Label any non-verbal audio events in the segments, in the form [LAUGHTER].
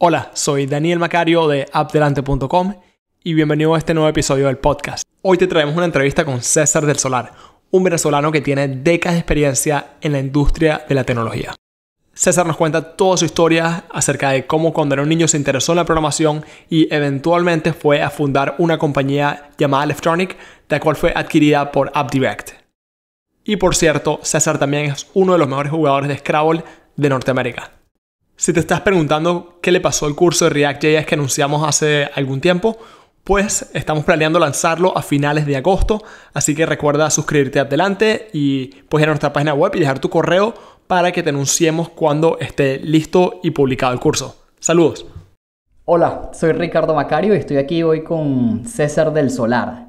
Hola, soy Daniel Macario de appdelante.com y bienvenido a este nuevo episodio del podcast. Hoy te traemos una entrevista con César del Solar, un venezolano que tiene décadas de experiencia en la industria de la tecnología. César nos cuenta toda su historia acerca de cómo cuando era un niño se interesó en la programación y eventualmente fue a fundar una compañía llamada Electronic, la cual fue adquirida por AppDirect. Y por cierto, César también es uno de los mejores jugadores de Scrabble de Norteamérica. Si te estás preguntando qué le pasó al curso de React.js que anunciamos hace algún tiempo, pues estamos planeando lanzarlo a finales de agosto, así que recuerda suscribirte adelante y pues ir a nuestra página web y dejar tu correo para que te anunciemos cuando esté listo y publicado el curso. Saludos. Hola, soy Ricardo Macario y estoy aquí hoy con César del Solar.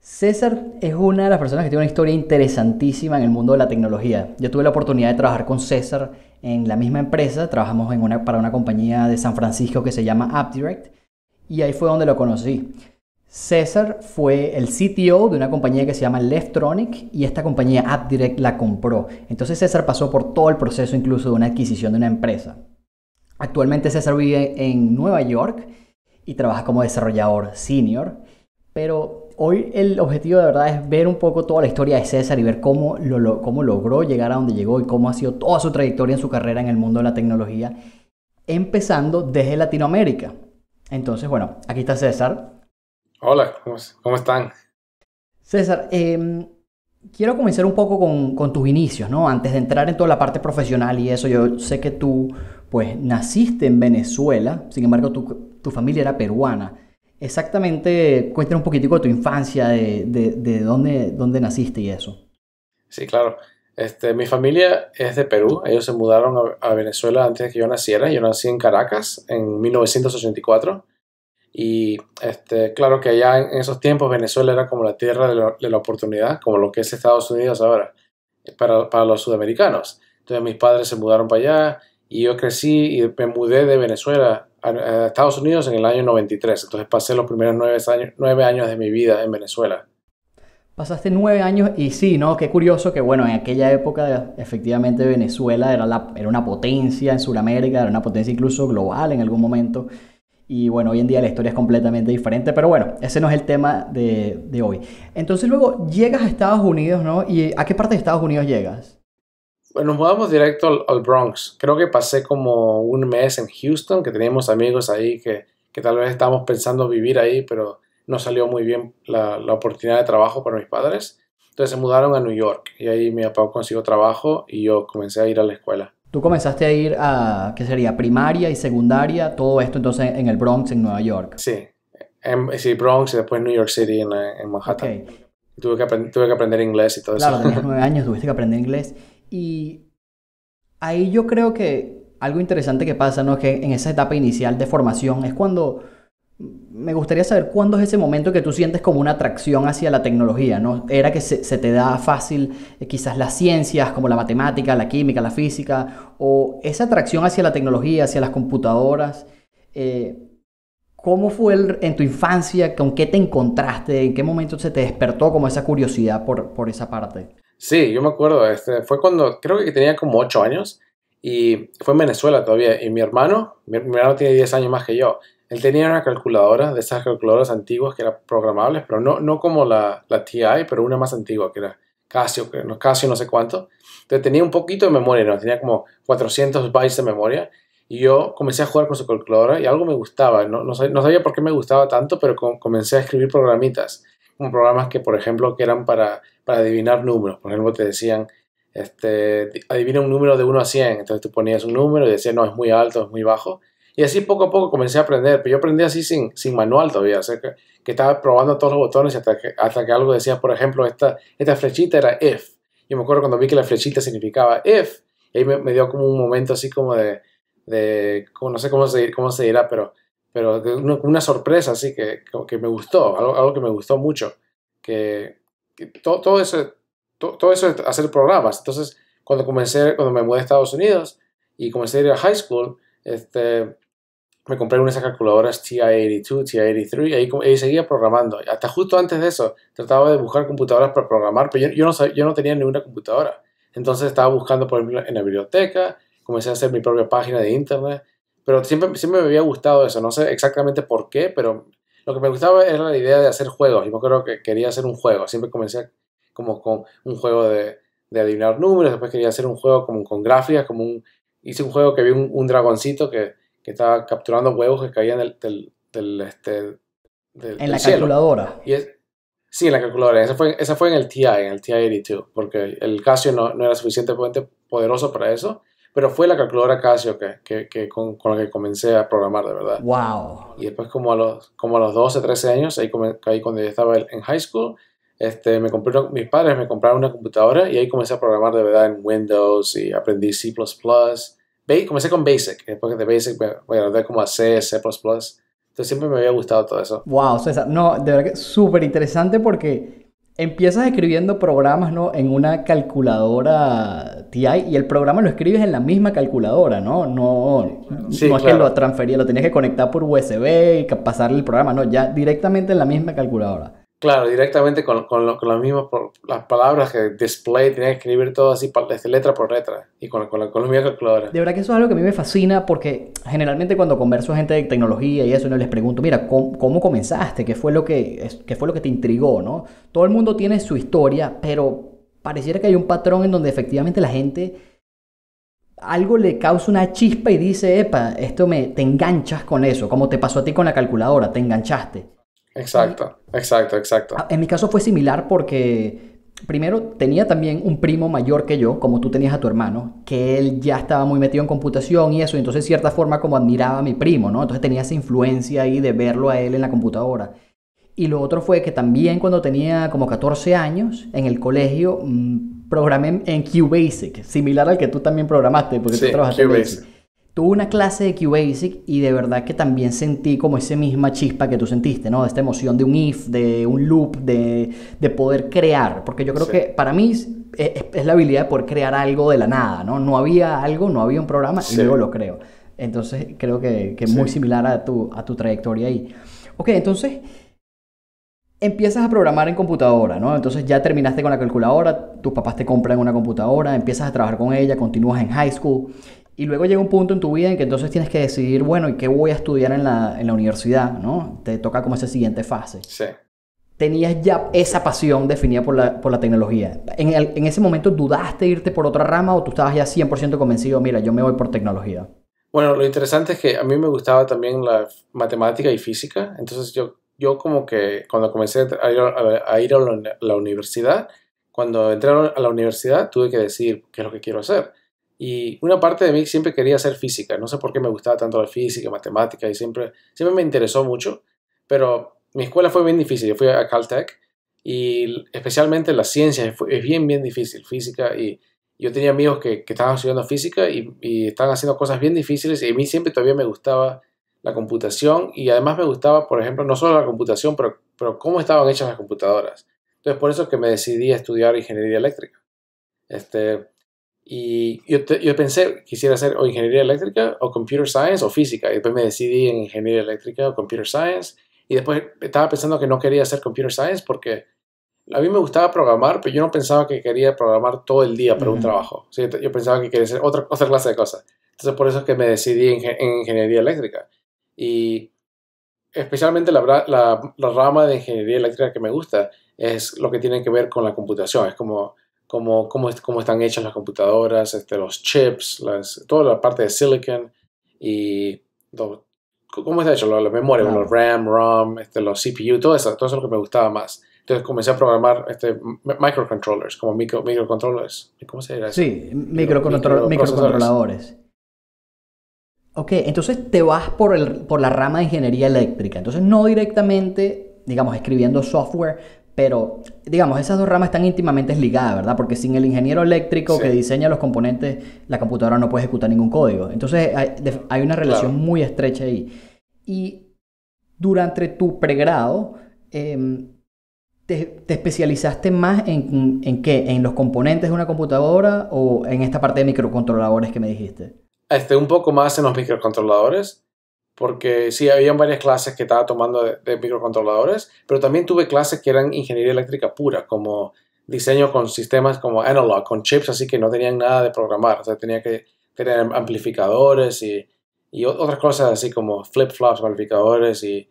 César es una de las personas que tiene una historia interesantísima en el mundo de la tecnología. Yo tuve la oportunidad de trabajar con César en la misma empresa, trabajamos para una compañía de San Francisco que se llama AppDirect y ahí fue donde lo conocí. César fue el CTO de una compañía que se llama Leftronic y esta compañía AppDirect la compró. Entonces César pasó por todo el proceso incluso de una adquisición de una empresa. Actualmente César vive en Nueva York y trabaja como desarrollador senior, pero hoy el objetivo de verdad es ver un poco toda la historia de César y ver cómo, lo, logró llegar a donde llegó y cómo ha sido toda su trayectoria en su carrera en el mundo de la tecnología, empezando desde Latinoamérica. Entonces, bueno, aquí está César. Hola, ¿cómo, están? César, em, quiero comenzar un poco con, tus inicios, ¿no? Antes de entrar en toda la parte profesional y eso, yo sé que tú, pues, naciste en Venezuela, sin embargo, tu familia era peruana exactamente cuéntame un poquitico de tu infancia, de, de, dónde, dónde, naciste y eso. Sí, claro. Este, mi familia es de Perú. Ellos se mudaron a, Venezuela antes de que yo naciera. Yo nací en Caracas en 1984. Y este, claro que allá en esos tiempos Venezuela era como la tierra de, de la oportunidad, como lo que es Estados Unidos ahora, para, para, los sudamericanos. Entonces mis padres se mudaron para allá y yo crecí y me mudé de Venezuela Estados Unidos en el año 93. Entonces pasé los primeros nueve años, de mi vida en Venezuela. Pasaste nueve años y sí, ¿no? Qué curioso que, bueno, en aquella época efectivamente Venezuela era, era una potencia en Sudamérica, era una potencia incluso global en algún momento. Y bueno, hoy en día la historia es completamente diferente, pero bueno, ese no es el tema de hoy. Entonces luego llegas a Estados Unidos, ¿no? ¿Y a qué parte de Estados Unidos llegas? nos mudamos directo al, Bronx. Creo que pasé como un mes en Houston, que teníamos amigos ahí que, que tal vez estábamos pensando vivir ahí, pero no salió muy bien la, la, oportunidad de trabajo para mis padres. Entonces se mudaron a New York y ahí mi papá consiguió trabajo y yo comencé a ir a la escuela. Tú comenzaste a ir a, ¿qué sería? Primaria y secundaria, todo esto entonces en el Bronx, en Nueva York. Sí, en, sí, Bronx y después New York City, en, Manhattan. Tuve, que tuve que aprender inglés y todo eso. Claro, tenías [LAUGHS] nueve años, tuviste que aprender inglés. Y ahí yo creo que algo interesante que pasa, ¿no? es Que en esa etapa inicial de formación es cuando me gustaría saber cuándo es ese momento que tú sientes como una atracción hacia la tecnología, ¿no? Era que se, te da fácil eh, quizás las ciencias como la matemática, la química, la física, o esa atracción hacia la tecnología, hacia las computadoras. Eh, ¿Cómo fue en tu infancia? ¿Con qué te encontraste? ¿En qué momento se te despertó como esa curiosidad por esa parte? Sí, yo me acuerdo, este, fue cuando, creo que tenía como 8 años y fue en Venezuela todavía. Y mi hermano, mi, hermano tiene 10 años más que yo, él tenía una calculadora, de esas calculadoras antiguas que eran programables, pero no, no como la, la TI, pero una más antigua, que era Casio, que no, Casio no sé cuánto. Entonces tenía un poquito de memoria, tenía como 400 bytes de memoria. Y yo comencé a jugar con su calculadora y algo me gustaba. No, no, sabía, por qué me gustaba tanto, pero comencé a escribir programitas. Como programas que, por ejemplo, que eran para para adivinar números. Por ejemplo, te decían, este, adivina un número de 1 a 100. Entonces tú ponías un número y decías, no, es muy alto, es muy bajo. Y así poco a poco comencé a aprender, pero yo aprendí así sin, sin manual todavía, o sea, que, estaba probando todos los botones hasta que, hasta que algo decía, por ejemplo, esta, esta flechita era F, Yo me acuerdo cuando vi que la flechita significaba F, y ahí me, dio como un momento así como de, de no sé cómo se, cómo se dirá, pero, pero una, una sorpresa así que, que, me gustó, algo, algo que me gustó mucho, que, todo, eso, todo, eso hacer programas. Entonces, cuando comencé, cuando me mudé a Estados Unidos y comencé a ir a high school, este, me compré unas calculadoras TI-82, TI-83, y ahí, seguía programando. Hasta justo antes de eso, trataba de buscar computadoras para programar, pero yo, no, yo no tenía ninguna computadora. Entonces estaba buscando, por ejemplo, en la biblioteca, comencé a hacer mi propia página de internet, pero siempre, siempre me había gustado eso, no sé exactamente por qué, pero lo que me gustaba era la idea de hacer juegos. Yo creo que quería hacer un juego. Siempre comencé como con un juego de, de adivinar números. Después quería hacer un juego como con gráficas, como un... Hice un juego que vi un, un dragoncito que, que, estaba capturando huevos que caían del... del, del este, en la calculadora. Y es, sí, en la calculadora. Esa fue, esa fue en el TI, en el TI-82, porque el Casio no, no era suficientemente poderoso para eso. Pero fue la calculadora Casio que, con, la que comencé a programar, de verdad. ¡Wow! Y después, como a los, como a los 12, 13 años, ahí, cuando yo estaba en high school, este, me mis padres me compraron una computadora y ahí comencé a programar de verdad en Windows y aprendí C++. Ba comencé con Basic, después de Basic me, me como a C, C++. Entonces siempre me había gustado todo eso. Wow, César, no, de verdad que súper interesante porque empiezas escribiendo programas ¿no? en una calculadora TI y el programa lo escribes en la misma calculadora, ¿no? No, es que lo transferías, lo tenías que conectar por USB y pasarle el programa, no, ya directamente en la misma calculadora. Claro, directamente con, con, lo, con las mismas las palabras que display, tenía que escribir todo así letra por letra y con, la economía calculadora. De verdad que eso es algo que a mí me fascina porque generalmente cuando converso a gente de tecnología y eso, no les pregunto, mira, ¿cómo, comenzaste? ¿Qué fue, lo que, fue lo que te intrigó? ¿no? Todo el mundo tiene su historia, pero pareciera que hay un patrón en donde efectivamente la gente algo le causa una chispa y dice, epa, esto me, te enganchas con eso, como te pasó a ti con la calculadora, te enganchaste. Exacto, exacto, exacto. Ah, en mi caso fue similar porque primero tenía también un primo mayor que yo, como tú tenías a tu hermano, que él ya estaba muy metido en computación y eso, y entonces cierta forma como admiraba a mi primo, ¿no? Entonces tenía esa influencia ahí de verlo a él en la computadora. Y lo otro fue que también cuando tenía como 14 años, en el colegio, mm, programé en QBasic, similar al que tú también programaste, porque tú trabajaste en QBasic tuve una clase de QBasic y de verdad que también sentí como esa misma chispa que tú sentiste, ¿no? De esta emoción de un if, de un loop, de, poder crear. Porque yo creo que para mí es, la habilidad de poder crear algo de la nada, ¿no? No había algo, no había un programa y luego lo creo. Entonces creo que, es muy similar a tu, a tu trayectoria ahí. Ok, entonces empiezas a programar en computadora, ¿no? Entonces ya terminaste con la calculadora, tus papás te compran una computadora, empiezas a trabajar con ella, continúas en high school y luego llega un punto en tu vida en que entonces tienes que decidir, bueno, ¿y qué voy a estudiar en la, en la universidad? ¿no? Te toca como esa siguiente fase. Sí. Tenías ya esa pasión definida por la, por la tecnología. En, en ese momento, ¿dudaste irte por otra rama o tú estabas ya 100% convencido, mira, yo me voy por tecnología? Bueno, lo interesante es que a mí me gustaba también la matemática y física. Entonces yo, yo como que cuando comencé a ir a, la, universidad, cuando entré a la universidad tuve que decir qué es lo que quiero hacer. Y una parte de mí siempre quería hacer física, no sé por qué me gustaba tanto la física, matemática, y siempre, siempre me interesó mucho, pero mi escuela fue bien difícil, yo fui a Caltech, y especialmente las ciencias es bien, bien difícil, física, y yo tenía amigos que, estaban estudiando física y, estaban haciendo cosas bien difíciles, y a mí siempre todavía me gustaba la computación, y además me gustaba, por ejemplo, no solo la computación, pero, pero cómo estaban hechas las computadoras. Entonces, por eso es que me decidí a estudiar ingeniería eléctrica. Este, y yo, yo pensé, quisiera hacer o ingeniería eléctrica o computer science o física. Y después me decidí en ingeniería eléctrica o computer science. Y después estaba pensando que no quería hacer computer science porque a mí me gustaba programar, pero yo no pensaba que quería programar todo el día para un trabajo. yo, pensaba que quería hacer otra, otra clase de cosas. Entonces por eso es que me decidí en, en ingeniería eléctrica. Y especialmente la, la, la, rama de ingeniería eléctrica que me gusta es lo que tiene que ver con la computación. Es como cómo, están hechas las computadoras, este, los chips, las, toda la parte de silicon y cómo está hecho, la, memoria, los RAM, ROM, este, los CPU, todo eso, todo eso es lo que me gustaba más. Entonces comencé a programar este, microcontrollers, como micro, microcontrollers. ¿Cómo se dirá eso? Sí, microcontrol, microcontroladores. Ok, entonces te vas por, el, por la rama de ingeniería eléctrica. Entonces no directamente, digamos, escribiendo software, pero, digamos, esas dos ramas están íntimamente ligadas, ¿verdad? Porque sin el ingeniero eléctrico que diseña los componentes, la computadora no puede ejecutar ningún código. Entonces, hay, una relación muy estrecha ahí. Y durante tu pregrado, em, te, especializaste más en, qué? ¿En los componentes de una computadora o en esta parte de microcontroladores que me dijiste? Este, un poco más en los microcontroladores porque sí, habían varias clases que estaba tomando de, microcontroladores, pero también tuve clases que eran ingeniería eléctrica pura, como diseño con sistemas como analog, con chips, así que no tenían nada de programar, o sea, tenía que tener amplificadores y, y otras cosas así como flip-flops, amplificadores y,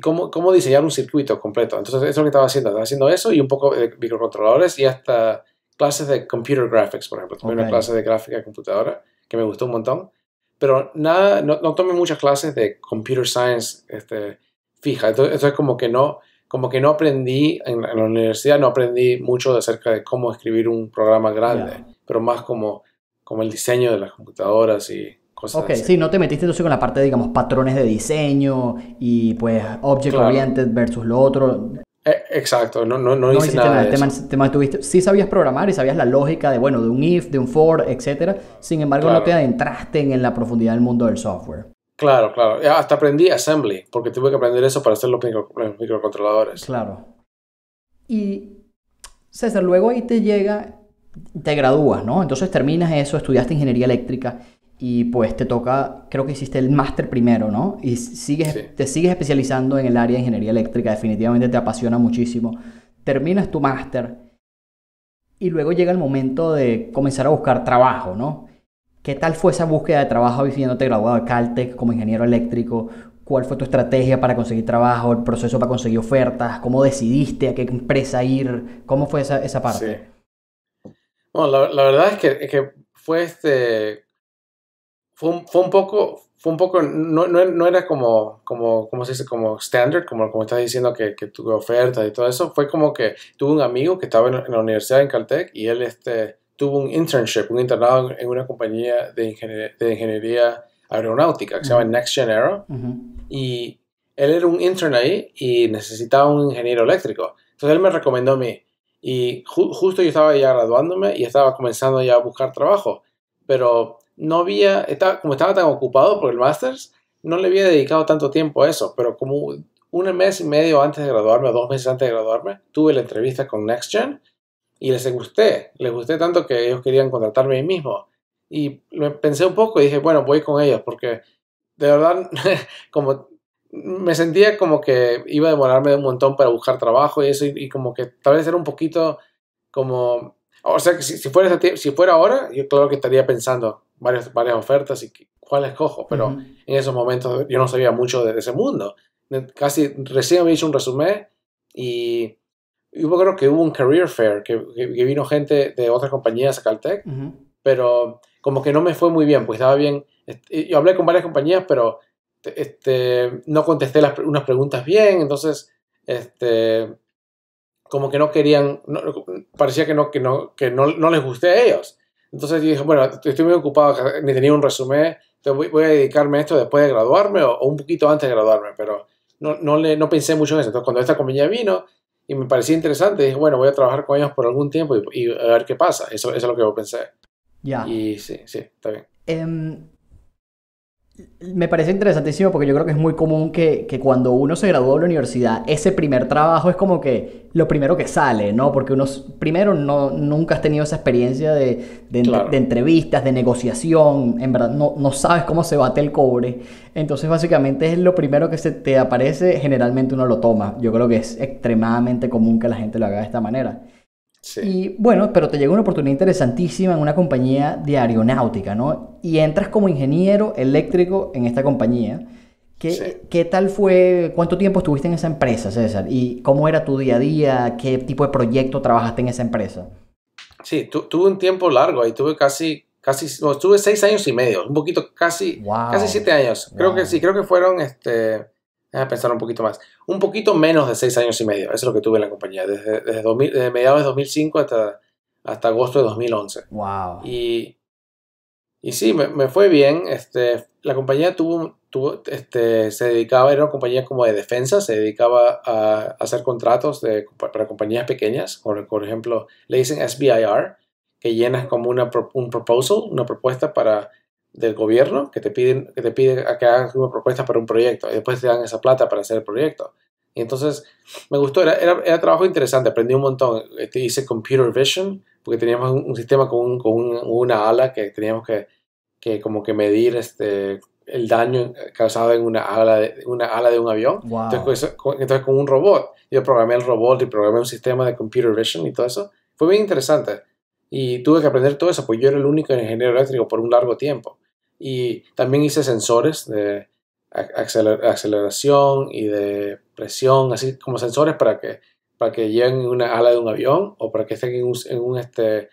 cómo, diseñar un circuito completo. Entonces, eso es lo que estaba haciendo, estaba haciendo eso y un poco de microcontroladores y hasta clases de computer graphics, por ejemplo, Tuve una clase de gráfica de computadora que me gustó un montón pero nada, no, tomé muchas clases de computer science este, fija. Entonces, es como que no, como que no aprendí en, la universidad, no aprendí mucho acerca de cómo escribir un programa grande, pero más como, como el diseño de las computadoras y cosas así. Ok, sí, no te metiste entonces con la parte de, digamos, patrones de diseño y pues object-oriented versus lo otro. Eh, exacto, no, no, no, nada. sí sabías programar y sabías la lógica de, bueno, de un if, de un for, etcétera. Sin embargo, no te adentraste en, la profundidad del mundo del software. Claro, claro. Hasta aprendí assembly, porque tuve que aprender eso para hacer los microcontroladores. Claro. Y César, luego ahí te llega, te gradúas, ¿no? Entonces terminas eso, estudiaste ingeniería eléctrica y pues te toca, creo que hiciste el máster primero, ¿no? Y sigues, te sigues especializando en el área de ingeniería eléctrica, definitivamente te apasiona muchísimo. Terminas tu máster y luego llega el momento de comenzar a buscar trabajo, ¿no? ¿Qué tal fue esa búsqueda de trabajo te graduado de Caltech como ingeniero eléctrico? ¿Cuál fue tu estrategia para conseguir trabajo, el proceso para conseguir ofertas? ¿Cómo decidiste a qué empresa ir? ¿Cómo fue esa, parte? Bueno, la, verdad es que, es que fue este, fue un, fue un poco, fue un poco, no, no, era como, como, como se dice? Como standard, como, como estás diciendo que, que tuve ofertas y todo eso. Fue como que tuve un amigo que estaba en, la universidad en Caltech y él este, tuvo un internship, un internado en, una compañía de, de ingeniería aeronáutica que se llama Next Gen Aero. Y él era un intern ahí y necesitaba un ingeniero eléctrico. Entonces él me recomendó a mí. Y justo yo estaba ya graduándome y estaba comenzando ya a buscar trabajo. Pero no había, estaba, como estaba tan ocupado por el Masters, no le había dedicado tanto tiempo a eso, pero como un mes y medio antes de graduarme, o dos meses antes de graduarme, tuve la entrevista con NextGen y les gusté, les gusté tanto que ellos querían contratarme a mí mismo. Y pensé un poco y dije, bueno, voy con ellos porque de verdad, [LAUGHS] como me sentía como que iba a demorarme un montón para buscar trabajo y eso, y, como que tal vez era un poquito como, o sea, que si, fuera, si fuera ahora, yo claro que estaría pensando, varias, ofertas y cuáles cojo, pero en esos momentos yo no sabía mucho de, ese mundo. Casi recién había hecho un resumen y yo creo que hubo un career fair, que, vino gente de otras compañías a Caltech, pero como que no me fue muy bien, pues estaba bien, yo hablé con varias compañías, pero este, no contesté las, unas preguntas bien, entonces, este, como que no querían, parecía que, no, que, no, que no, no les gusté a ellos. Entonces yo dije, bueno, estoy muy ocupado, ni tenía un resumen, entonces voy, a dedicarme a esto después de graduarme o, un poquito antes de graduarme, pero no, no, le, no pensé mucho en eso. Entonces cuando esta compañía vino y me parecía interesante, dije, bueno, voy a trabajar con ellos por algún tiempo y, a ver qué pasa. Eso, es lo que yo pensé. Ya. Y sí, sí, está bien. Em, me parece interesantísimo porque yo creo que es muy común que, cuando uno se gradúa de la universidad, ese primer trabajo es como que lo primero que sale, ¿no? Porque uno, primero, no, nunca has tenido esa experiencia de, entrevistas, de negociación, en verdad, no, no, sabes cómo se bate el cobre. Entonces, básicamente es lo primero que se te aparece, generalmente uno lo toma. Yo creo que es extremadamente común que la gente lo haga de esta manera. Y bueno, pero te llegó una oportunidad interesantísima en una compañía de aeronáutica, ¿no? Y entras como ingeniero eléctrico en esta compañía. ¿Qué, tal fue? ¿Cuánto tiempo estuviste en esa empresa, César? ¿Y cómo era tu día a día? ¿Qué tipo de proyecto trabajaste en esa empresa? Sí, tuve un tiempo largo ahí, tuve casi, casi, no, seis años y medio, un poquito, casi, casi siete años. Creo que sí, creo que fueron, este, déjame pensar un poquito más un poquito menos de seis años y medio. Eso es lo que tuve en la compañía, desde, desde, mediados de 2005 hasta, hasta agosto de 2011. ¡Wow! Y, y sí, me, me, fue bien. Este, la compañía tuvo, tuvo, este, se dedicaba, era una compañía como de defensa, se dedicaba a, hacer contratos de, para compañías pequeñas. Por, por, ejemplo, le dicen SBIR, que llenas como una, un proposal, una propuesta para del gobierno que te piden que te pide que hagas una propuesta para un proyecto y después te dan esa plata para hacer el proyecto. Y entonces me gustó, era, trabajo interesante, aprendí un montón. Este, hice computer vision porque teníamos un, sistema con, una ala que teníamos que, como que medir este, el daño causado en una ala de, una ala de un avión. Entonces, con un robot, yo programé el robot y programé un sistema de computer vision y todo eso. Fue bien interesante. Y tuve que aprender todo eso, porque yo era el único ingeniero eléctrico por un largo tiempo. Y también hice sensores de aceleración y de presión, así como sensores para que, para que lleguen en una ala de un avión o para que estén en un, en un este,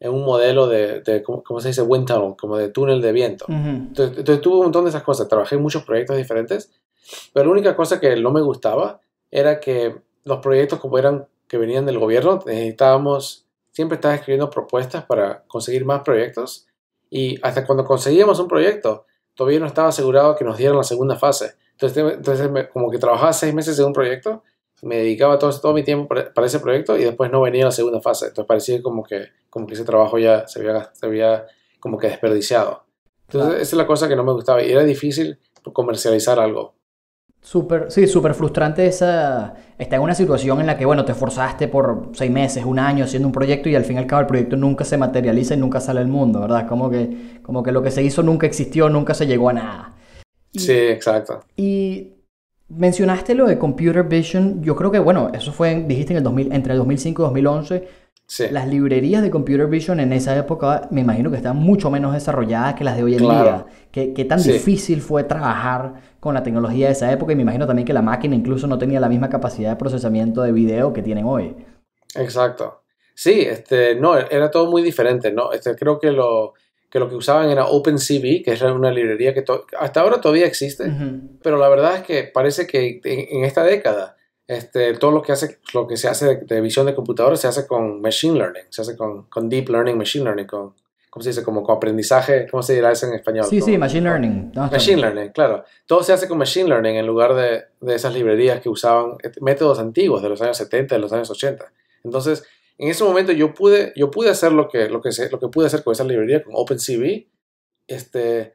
en un modelo de, ¿cómo se dice? Wind tunnel, como de túnel de viento. entonces, tuve un montón de esas cosas. Trabajé en muchos proyectos diferentes, pero la única cosa que no me gustaba era que los proyectos como eran que venían del gobierno, necesitábamos, siempre estaba escribiendo propuestas para conseguir más proyectos y hasta cuando conseguíamos un proyecto, todavía no estaba asegurado que nos dieran la segunda fase. Entonces, como que trabajaba seis meses en un proyecto, me dedicaba todo, todo mi tiempo para, ese proyecto y después no venía la segunda fase. Entonces parecía como que, como ese trabajo ya se había, se como que desperdiciado. Entonces, esa es la cosa que no me gustaba y era difícil comercializar algo sí, súper frustrante esa, estar en una situación en la que, bueno, te forzaste por seis meses, un año haciendo un proyecto y al fin y al cabo el proyecto nunca se materializa y nunca sale al mundo, ¿verdad? Como que, como que lo que se hizo nunca existió, nunca se llegó a nada. sí, exacto. Y mencionaste lo de Computer Vision, yo creo que, bueno, eso fue, dijiste en el 2000, entre el 2005 y 2011 las librerías de computer vision en esa época me imagino que estaban mucho menos desarrolladas que las de hoy en día. ¿Qué, tan difícil fue trabajar con la tecnología de esa época? Y me imagino también que la máquina incluso no tenía la misma capacidad de procesamiento de video que tienen hoy. Exacto. Sí, este, no, era todo muy diferente, este, creo que lo, que usaban era OpenCV, que es una librería que hasta ahora todavía existe, pero la verdad es que parece que en esta década este, todo lo que, hace, lo que se hace de, visión de computador se hace con machine learning, se hace con, deep learning, machine learning, con, se dice? Como con aprendizaje, ¿cómo se dirá eso en español? Sí, sí, machine learning. machine learning, claro. Todo se hace con machine learning en lugar de, de, esas librerías que usaban métodos antiguos de los años 70, de los años 80. Entonces, en ese momento yo pude, yo pude hacer lo que, lo, que lo que pude hacer con esa librería, con OpenCV. Este,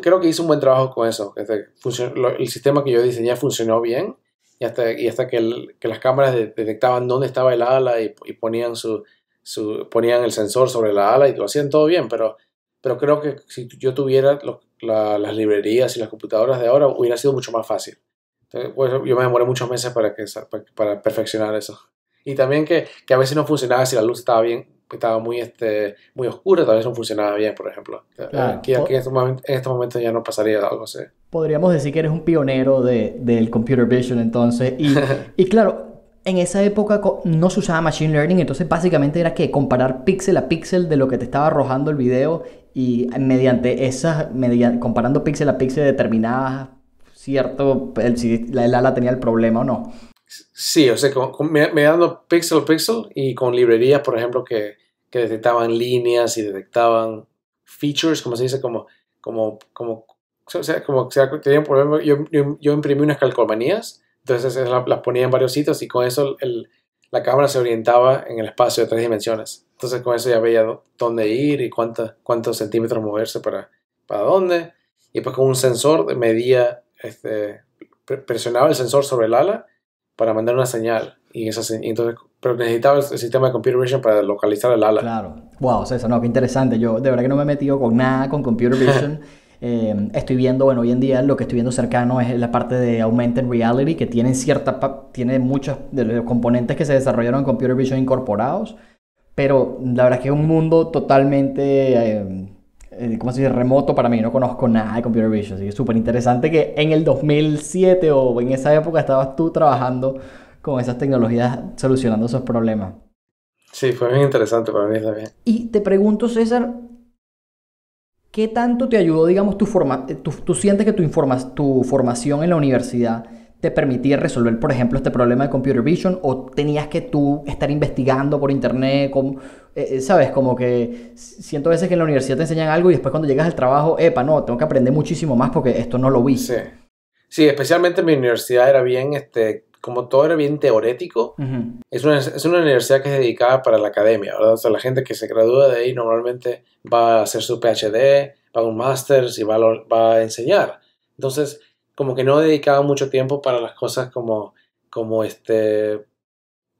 creo que hice un buen trabajo con eso. Este, el sistema que yo diseñé funcionó bien y hasta, y hasta que, las cámaras detectaban dónde estaba el ala y, ponían, su, su, ponían el sensor sobre la ala y lo hacían todo bien, pero, pero creo que si yo tuviera las librerías y las computadoras de ahora hubiera sido mucho más fácil. Pues, yo me demoré muchos meses para, que, para, perfeccionar eso. Y también que, que, a veces no funcionaba si la luz estaba bien, estaba muy, este, muy oscura, tal vez no funcionaba bien, por ejemplo. Aquí, en, este momento en este ya no pasaría algo así podríamos decir que eres un pionero del computer vision entonces. Y, [LAUGHS] claro, en esa época no se usaba machine learning, entonces básicamente era que comparar píxel a píxel de lo que te estaba arrojando el video y mediante esas, comparando píxel a píxel determinadas, cierto, si el ala tenía el problema o no. Sí, o sea, con, pixel píxel a píxel y con librerías, por ejemplo, que, detectaban líneas y detectaban features, como se dice, como, como o sea, como que tenía problema, yo, yo, imprimí unas calcomanías, entonces las, ponía en varios sitios y con eso la cámara se orientaba en el espacio de tres dimensiones. Entonces con eso ya veía dónde ir y cuántos centímetros moverse para, para dónde. Y pues con un sensor medía, este, presionaba el sensor sobre el ala para mandar una señal. Y, entonces, pero necesitaba el sistema de computer vision para localizar el ala. Claro. Wow, eso no, qué interesante. Yo de verdad que no me he metido con nada con computer vision. [LAUGHS] Em, estoy viendo, bueno, hoy en día lo que estoy viendo cercano es la parte de Augmented Reality, que tiene cierta, tiene muchos de los componentes que se desarrollaron en Computer Vision incorporados, pero la verdad es que es un mundo totalmente, em, eh, ¿cómo se dice?, remoto para mí, no conozco nada de Computer Vision, así que es súper interesante que en el 2007 o en esa época estabas tú trabajando con esas tecnologías solucionando esos problemas. Sí, fue bien interesante para mí también. Y te pregunto, César, ¿qué tanto te ayudó, digamos, tu forma, eh, tú, sientes que tu, informa, tu formación en la universidad te permitía resolver, por ejemplo, este problema de computer vision o tenías que tú estar investigando por internet, eh, eh, sabes, como que siento veces que en la universidad te enseñan algo y después cuando llegas al trabajo, epa, no, tengo que aprender muchísimo más porque esto no lo vi. Sí, sí especialmente en mi universidad era bien, este, como todo era bien teorético, es, una, es, una, universidad que es dedicada para la academia, ¿verdad? O sea, la gente que se gradúa de ahí normalmente va a hacer su PhD, va a un máster y va a, va a enseñar. Entonces, como que no dedicaba mucho tiempo para las cosas como, como este,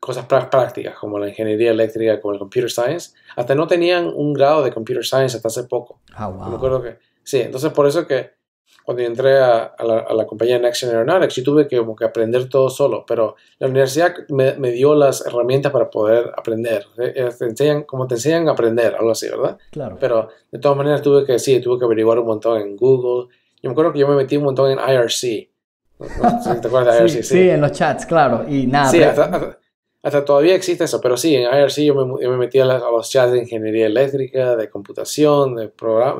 cosas prácticas, como la ingeniería eléctrica, como el computer science. Hasta no tenían un grado de computer science hasta hace poco. Ah, wow. Me acuerdo que, sí, entonces por eso que cuando yo entré a, a, la, a, la, compañía Nexion Aeronautics, yo tuve que, como que aprender todo solo, pero la universidad me, me dio las herramientas para poder aprender. E, te enseñan, como te enseñan a aprender, algo así, ¿verdad? Claro. Pero de todas maneras tuve que, sí, tuve que averiguar un montón en Google. Yo me acuerdo que yo me metí un montón en IRC. [LAUGHS] ¿Te acuerdas de IRC? sí, en los chats, claro. Y nada. Sí, hasta, todavía existe eso, pero sí, en IRC yo me, metí a, los chats de ingeniería eléctrica, de computación, de,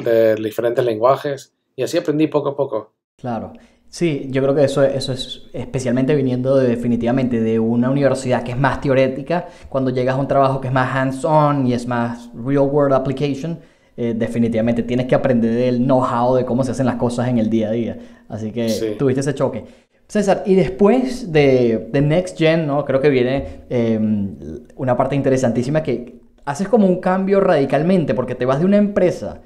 de diferentes lenguajes. Y así aprendí poco a poco. Claro. Sí, yo creo que eso, eso es especialmente viniendo definitivamente de una universidad que es más teórica cuando llegas a un trabajo que es más hands-on y es más real world application, eh, definitivamente tienes que aprender del know-how de cómo se hacen las cosas en el día a día. Así que tuviste ese choque. César, y después de, Next Gen, ¿no? creo que viene em, una parte interesantísima que haces como un cambio radicalmente, porque te vas de una empresa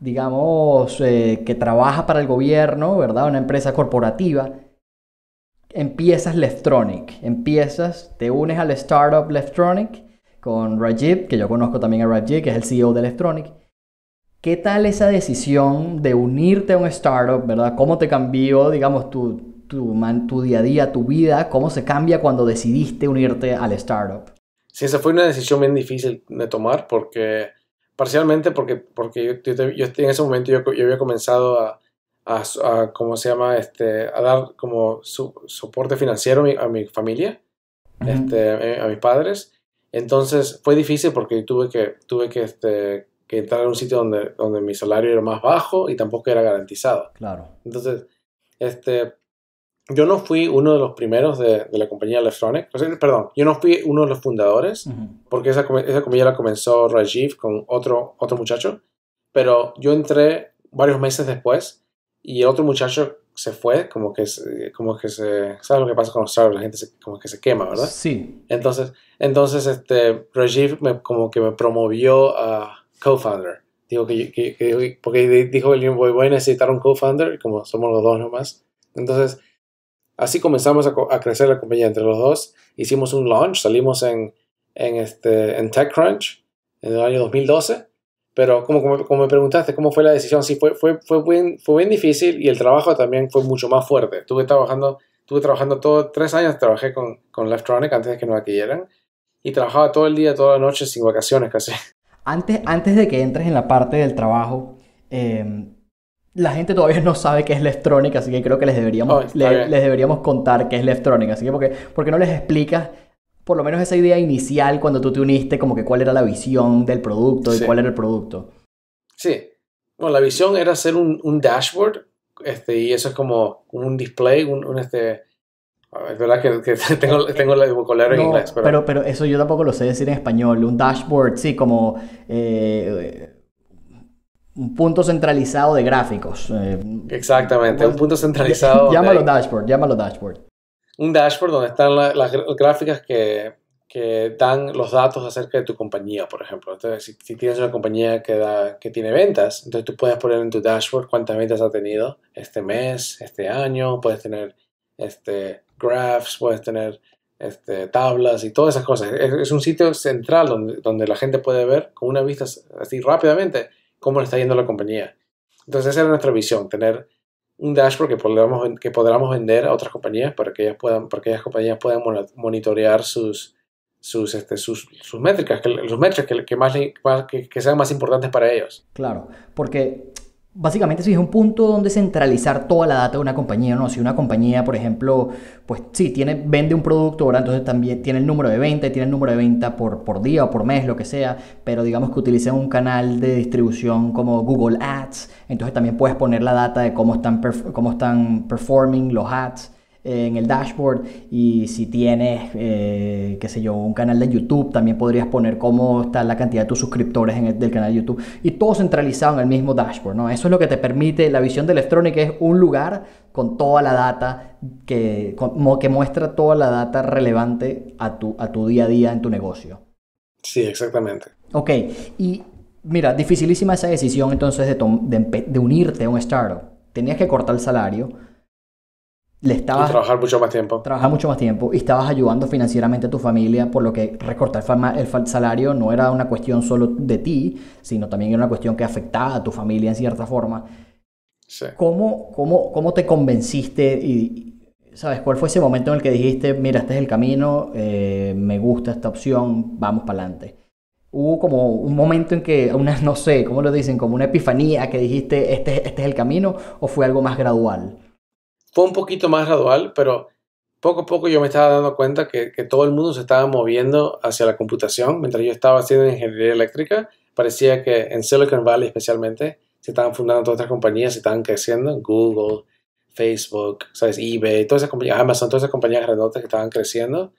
digamos, eh, que trabaja para el gobierno, ¿verdad? Una empresa corporativa, empiezas Leftronic, empiezas, te unes al startup Leftronic con Rajib, que yo conozco también a Rajib, que es el CEO de Leftronic. ¿Qué tal esa decisión de unirte a un startup, verdad? ¿Cómo te cambió, digamos, tu, tu día a día, tu vida? ¿Cómo se cambia cuando decidiste unirte al startup? Sí, esa fue una decisión bien difícil de tomar porque Parcialmente porque, porque yo, en ese momento yo, yo había comenzado a, a, ¿cómo se llama? Este, a dar como su, soporte financiero a mi, familia, este, a, eh, a mis padres. Entonces fue difícil porque tuve que, tuve que, este, que entrar a un sitio donde, donde mi salario era más bajo y tampoco era garantizado. Claro. Entonces, este, yo no fui uno de los primeros de, la compañía Electronic. perdón, yo no fui uno de los fundadores, porque esa, esa compañía la comenzó Rajiv con otro, otro muchacho, pero yo entré varios meses después y el otro muchacho se fue, como que, como que se, ¿sabes lo que pasa con los startups? La gente se, como que se quema, ¿verdad? Sí. Entonces, entonces este, Rajiv como que me promovió a co-founder. porque dijo que voy, voy a necesitar un co-founder, como somos los dos nomás. Entonces, Así comenzamos a, crecer la compañía entre los dos. Hicimos un launch, salimos en, este, TechCrunch en el año 2012. Pero como, como, me preguntaste cómo fue la decisión, sí, fue, fue, fue, bien, fue bien difícil y el trabajo también fue mucho más fuerte. Estuve trabajando, estuve trabajando todo, tres años trabajé con, con Leftronic antes de que nos adquirieran y trabajaba todo el día, toda la noche, sin vacaciones casi. Antes, antes de que entres en la parte del trabajo, eh, la gente todavía no sabe qué es electrónica así que creo que les deberíamos, oh, les deberíamos contar qué es electrónica Así que, porque, porque no les explicas por lo menos esa idea inicial cuando tú te uniste, como que cuál era la visión del producto y cuál era el producto? Sí. Bueno, la visión era hacer un, dashboard este, y eso es como un display, un, este, es verdad que, [LAUGHS] tengo, tengo el vocabulario en inglés, pero... pero... eso yo tampoco lo sé decir en español. Un dashboard, sí, como eh, un punto centralizado de gráficos. Eh, Exactamente, un punto centralizado. [LAUGHS] llámalo dashboard, llámalo dashboard. Un dashboard donde están las gráficas que, dan los datos acerca de tu compañía, por ejemplo. Entonces, si, tienes una compañía que, da, que tiene ventas, entonces tú puedes poner en tu dashboard cuántas ventas ha tenido este mes, este año, puedes tener este, graphs, puedes tener este, tablas y todas esas cosas. Es, un sitio central donde, donde, la gente puede ver con una vista así rápidamente cómo le está yendo la compañía. Entonces esa era nuestra visión, tener un dashboard que podamos, que podamos vender a otras compañías para que ellas puedan, para que compañías puedan monitorear sus, este, sus, sus, métricas, que, los métricas más, que, que sean más importantes para ellos. Claro, porque básicamente si es un punto donde centralizar toda la data de una compañía, ¿no? Si una compañía, por ejemplo, pues sí, tiene, vende un producto, ahora Entonces también tiene el número de venta y tiene el número de venta por, por día o por mes, lo que sea, pero digamos que utilicen un canal de distribución como Google Ads, entonces también puedes poner la data de cómo están, cómo están performing los ads en el dashboard y si tienes, eh, qué sé yo, un canal de YouTube, también podrías poner cómo está la cantidad de tus suscriptores en el, del canal de YouTube y todo centralizado en el mismo dashboard, ¿no? Eso es lo que te permite, la visión de Electronic es un lugar con toda la data que, muestra toda la data relevante a tu, día a día en tu negocio. Sí, exactamente. Ok, y mira, dificilísima esa decisión entonces de, de unirte a un startup. Tenías que cortar el salario le estabas... trabajar mucho más tiempo. Trabajar mucho más tiempo y estabas ayudando financieramente a tu familia, por lo que recortar el salario no era una cuestión solo de ti, sino también era una cuestión que afectaba a tu familia en cierta forma. Sí. ¿Cómo, cómo, cómo te convenciste y, ¿sabes? ¿Cuál fue ese momento en el que dijiste, mira, este es el camino, eh, me gusta esta opción, vamos para adelante? Hubo como un momento en que, no sé, ¿cómo lo dicen? Como una epifanía que dijiste, este, este es el camino, o fue algo más gradual? un poquito más gradual, pero poco a poco yo me estaba dando cuenta que, todo el mundo se estaba moviendo hacia la computación. Mientras yo estaba haciendo ingeniería eléctrica, parecía que en Silicon Valley especialmente se estaban fundando todas estas compañías, se estaban creciendo, Google, Facebook, eBay, todas esas compañías, Amazon, todas esas compañías redondas que estaban creciendo.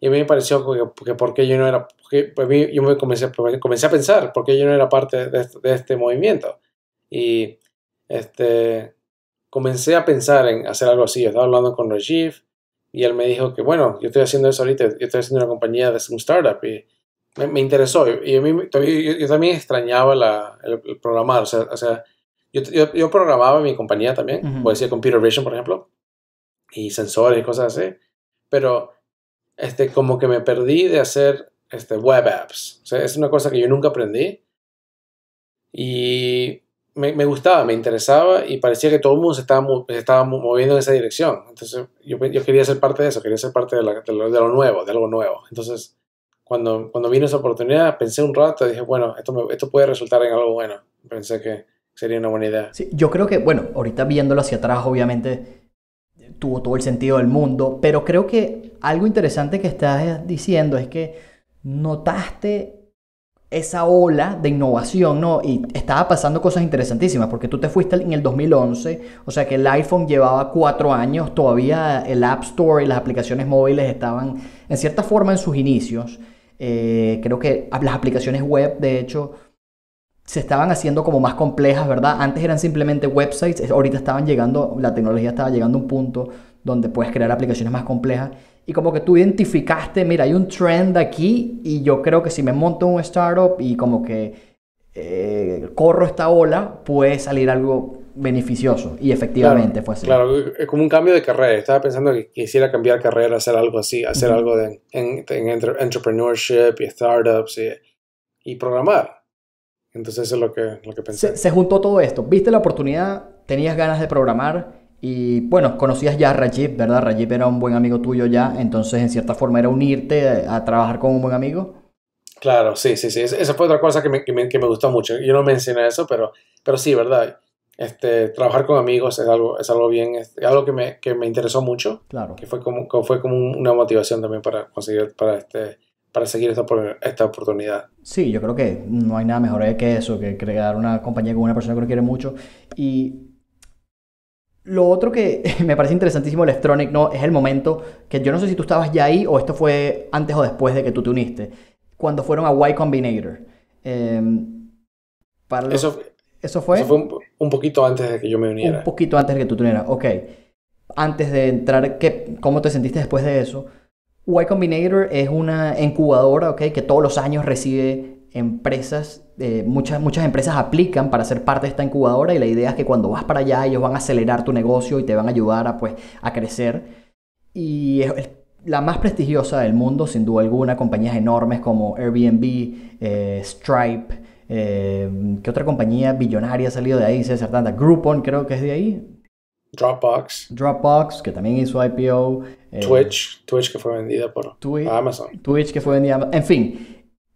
Y a mí me pareció que, que porque yo no era, yo me comencé, a pensar, por qué yo no era parte de este movimiento. Y este, comencé a pensar en hacer algo así. estaba hablando con Rajiv y él me dijo que, bueno, yo estoy haciendo eso ahorita, yo estoy haciendo una compañía de un startup y me, interesó. Y yo, también extrañaba la, el, programar, o sea, o sea yo, yo, programaba mi compañía también, o decía Computer Vision, por ejemplo, y sensores y cosas así, pero este, como que me perdí de hacer este, web apps. O sea, es una cosa que yo nunca aprendí. Y me, gustaba, me interesaba y parecía que todo el mundo se estaba, se moviendo en esa dirección. Entonces yo, quería ser parte de eso, quería ser parte de, lo, nuevo, de algo nuevo. Entonces cuando, cuando vino esa oportunidad pensé un rato y dije, bueno, esto, esto puede resultar en algo bueno. Pensé que sería una buena idea. Sí, yo creo que, bueno, ahorita viéndolo hacia atrás obviamente tuvo todo el sentido del mundo, pero creo que algo interesante que estás diciendo es que notaste esa ola de innovación, ¿no? Y estaba pasando cosas interesantísimas, porque tú te fuiste en el 2011, o sea que el iPhone llevaba cuatro años, todavía el App Store y las aplicaciones móviles estaban en cierta forma en sus inicios. Eh, creo que las aplicaciones web, de hecho, se estaban haciendo como más complejas, ¿verdad? Antes eran simplemente websites, ahorita estaban llegando, la tecnología estaba llegando a un punto donde puedes crear aplicaciones más complejas. Y como que tú identificaste, mira, hay un trend aquí y yo creo que si me monto un startup y como que eh, corro esta ola, puede salir algo beneficioso. Y efectivamente fue así. Claro, es como un cambio de carrera. Estaba pensando que quisiera cambiar carrera, hacer algo así, hacer algo de, en, entrepreneurship y startups y, programar. Entonces eso es lo que, lo que pensé. se juntó todo esto. ¿Viste la oportunidad? ¿Tenías ganas de programar? Y bueno, conocías ya a Rajib, ¿verdad? Rajiv era un buen amigo tuyo ya, entonces en cierta forma era unirte a, trabajar con un buen amigo. Claro, sí, sí, sí. Esa fue otra cosa que me, que gustó mucho. Yo no mencioné eso, pero, pero sí, ¿verdad? Este, trabajar con amigos es algo, es algo bien, es algo que me, interesó mucho. Claro. Que fue como, fue como una motivación también para conseguir, para este, para seguir esta, esta oportunidad. Sí, yo creo que no hay nada mejor que eso, que crear una compañía con una persona que uno quiere mucho. Y lo otro que [LAUGHS] me parece interesantísimo Electronic, ¿no? Es el momento que yo no sé si tú estabas ya ahí o esto fue antes o después de que tú te uniste. Cuando fueron a Y Combinator. eso, em, eso, fue. Eso fue un, poquito antes de que yo me uniera. Un poquito antes de que tú te unieras, ok. Antes de entrar, ¿cómo te sentiste después de eso? Y Combinator es una incubadora, ok, que todos los años recibe empresas eh, muchas, muchas empresas aplican para ser parte de esta incubadora y la idea es que cuando vas para allá ellos van a acelerar tu negocio y te van a ayudar a, pues, a crecer. Y es la más prestigiosa del mundo, sin duda alguna, compañías enormes como Airbnb, eh, Stripe, eh, ¿qué otra compañía billonaria ha salido de ahí? Groupon creo que es de ahí. Dropbox. Dropbox, que también hizo IPO. Twitch, Twitch que fue vendida por Amazon. Twitch que fue vendida En fin,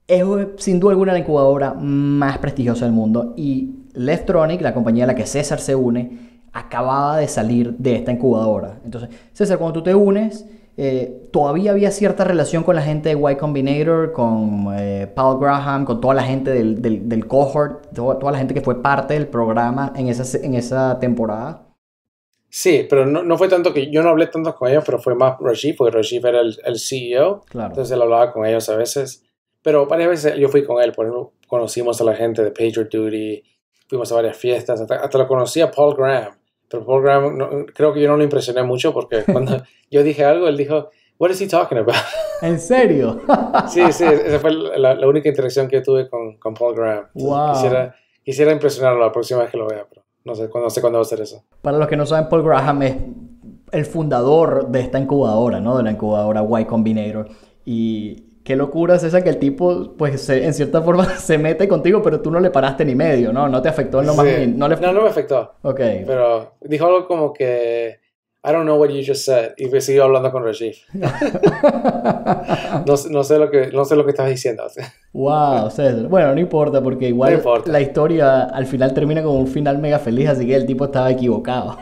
es sin duda alguna la incubadora más prestigiosa del mundo y Leftronic, la compañía a la que César se une, acababa de salir de esta incubadora. Entonces, César, cuando tú te unes, eh, todavía había cierta relación con la gente de Y Combinator, con eh, Paul Graham, con toda la gente del, cohort, toda, la gente que fue parte del programa en esa, en esa temporada. Sí, pero no, fue tanto que yo no hablé tanto con ellos, pero fue más Rajiv, porque Rajiv era el, el CEO. Entonces él hablaba con ellos a veces. Pero varias veces yo fui con él, por ejemplo, conocimos a la gente de Pager Duty, fuimos a varias fiestas, hasta, lo conocí a Paul Graham. Pero Paul Graham, creo que yo no lo impresioné mucho porque [LAUGHS] cuando yo dije algo, él dijo, What is he talking about? [LAUGHS] ¿En serio? [LAUGHS] sí, sí, esa fue la, única interacción que tuve con, con Paul Graham. Quisiera, quisiera impresionarlo la próxima vez que lo vea, pero no sé, no cuándo va a ser eso. Para los que no saben, Paul Graham es el fundador de esta incubadora, ¿no? De la incubadora Y, qué locura es esa que el tipo, pues en cierta forma [LAUGHS] se mete contigo, pero tú no le paraste ni medio, ¿no? No te afectó en lo más No, no, me afectó. Ok. Pero dijo algo como que, I don't know what you just said, y pues siguió hablando con Reggie. [LAUGHS] no, sé lo que, no sé lo que estás diciendo. wow, César. Bueno, no importa, porque igual la historia al final termina con un final mega feliz, así que el tipo estaba equivocado.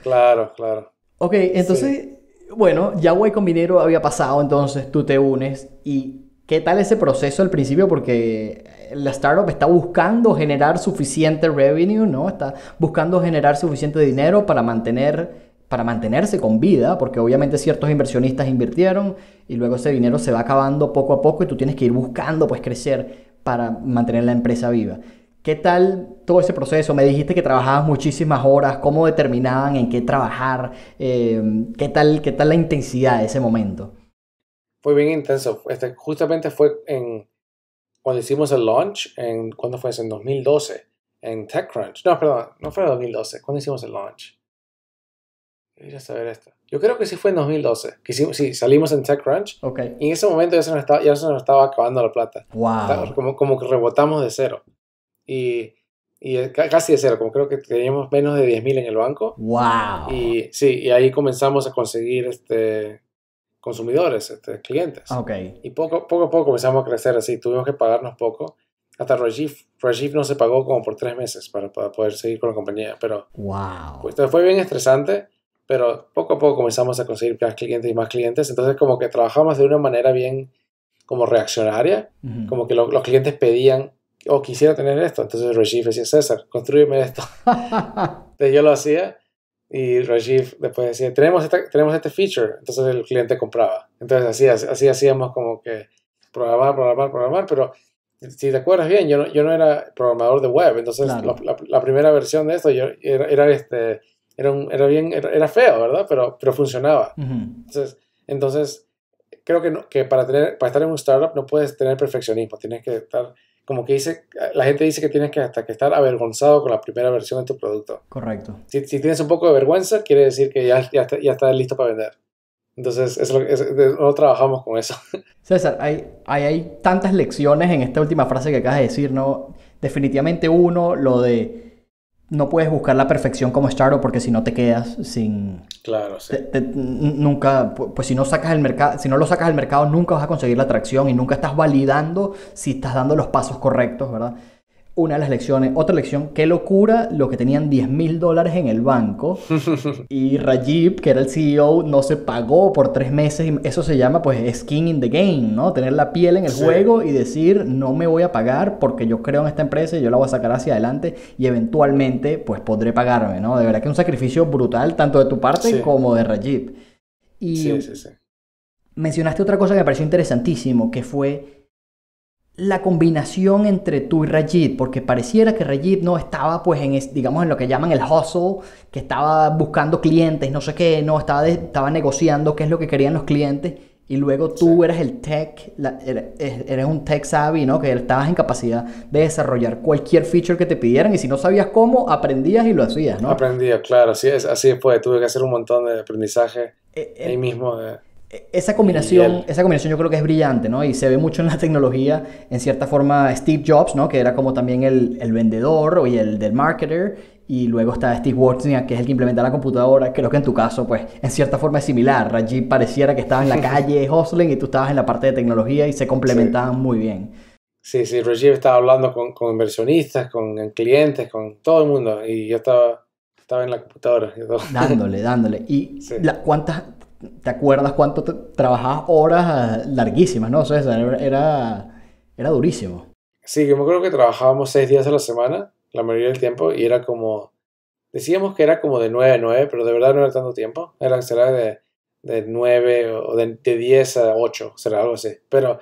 [LAUGHS] claro, claro. Ok, entonces... Bueno, ya con dinero había pasado, entonces tú te unes. ¿Y qué tal ese proceso al principio? Porque la startup está buscando generar suficiente revenue, ¿no? Está buscando generar suficiente dinero para para mantenerse con vida, porque obviamente ciertos inversionistas invirtieron y luego ese dinero se va acabando poco a poco y tú tienes que ir buscando pues crecer para mantener la empresa viva. ¿Qué tal todo ese proceso? Me dijiste que trabajabas muchísimas horas, ¿cómo determinaban en qué trabajar? Eh, ¿qué, tal, ¿Qué tal la intensidad de ese momento? Fue bien intenso. Este, justamente fue en, cuando hicimos el launch, ¿cuándo fue eso? En 2012, en TechCrunch. No, perdón, no fue en 2012. ¿Cuándo hicimos el launch? saber esto. Yo creo que sí fue en 2012. sí, salimos en TechCrunch. Okay. Y en ese momento ya se nos estaba, acabando la plata. Wow. como que rebotamos de cero y, y casi de cero, como creo que teníamos menos de mil en el banco. ¡Wow! Y sí, y ahí comenzamos a conseguir este, consumidores, este, clientes. Ok. Y poco, poco a poco comenzamos a crecer así, tuvimos que pagarnos poco. Hasta Rajiv, Rajiv no se pagó como por tres meses para, para poder seguir con la compañía, pero... ¡Wow! Pues, fue bien estresante, pero poco a poco comenzamos a conseguir más clientes y más clientes, entonces como que trabajamos de una manera bien como reaccionaria, como que los clientes pedían o quisiera tener esto. Entonces Rajiv decía, César, construyeme esto. [LAUGHS] Entonces yo lo hacía y Rajiv después decía, tenemos, tenemos este feature. Entonces el cliente compraba. Entonces así, así hacíamos como que programar, programar, programar, pero si te acuerdas bien, yo no, yo no era programador de web, entonces la, primera versión de esto yo era, este, era, era bien, era, feo, ¿verdad? Pero, pero funcionaba. Entonces, entonces creo que, que para, tener, para estar en un startup no puedes tener perfeccionismo, tienes que estar como que dice, la gente dice que tienes que hasta que estar avergonzado con la primera versión de tu producto. Correcto. Si, tienes un poco de vergüenza, quiere decir que ya, ya, está, listo para vender. Entonces, lo no trabajamos con eso. [LAUGHS] César, hay, hay, hay tantas lecciones en esta última frase que acabas de decir, ¿no? Definitivamente uno, lo de no puedes buscar la perfección como startup porque si no te quedas sin... Claro, sí. nunca, pues si no, sacas el mercado, si no lo sacas del mercado nunca vas a conseguir la atracción y nunca estás validando si estás dando los pasos correctos, ¿verdad? una de las lecciones, otra lección, qué locura lo que tenían 10 mil dólares en el banco [LAUGHS] y Rajib, que era el CEO, no se pagó por tres meses eso se llama pues skin in the game, ¿no? Tener la piel en el juego y decir no me voy a pagar porque yo creo en esta empresa y yo la voy a sacar hacia adelante y eventualmente pues podré pagarme, ¿no? De verdad que es un sacrificio brutal tanto de tu parte como de Rajib. Y sí, mencionaste otra cosa que me pareció interesantísimo, que fue la combinación entre tú y Rajid, porque pareciera que Rajid no estaba, pues, en, digamos, en lo que llaman el hustle, que estaba buscando clientes, no sé qué, no, estaba, estaba negociando qué es lo que querían los clientes, y luego tú eras el tech, eres un tech savvy, ¿no? Que estabas en capacidad de desarrollar cualquier feature que te pidieran, y si no sabías cómo, aprendías y lo hacías, ¿no? Aprendía, claro, así es, así fue, tuve que hacer un montón de aprendizaje eh, eh, ahí mismo. De esa combinación, esa combinación yo creo que es brillante, ¿no? Y se ve mucho en la tecnología, en cierta forma, Steve Jobs, ¿no? Que era como también el, vendedor y el del marketer. Y luego está Steve Wozniak, que es el que implementa la computadora. Creo que en tu caso, pues, en cierta forma es similar. Allí pareciera que estaba en la [LAUGHS] calle hustling y tú estabas en la parte de tecnología y se complementaban muy bien. Sí, sí, Rajiv estaba hablando con, inversionistas, con clientes, con todo el mundo. Y yo estaba, estaba en la computadora. Dándole, [LAUGHS] dándole. ¿Y cuántas, te acuerdas cuánto trabajabas horas eh, larguísimas, ¿no? O sea, era, era durísimo. Sí, yo me acuerdo que trabajábamos seis días a la semana, la mayoría del tiempo, y era como, decíamos que era como de nueve a nueve, pero de verdad no era tanto tiempo, era, de, de 9 o de, de 10 a ocho, será algo así, pero,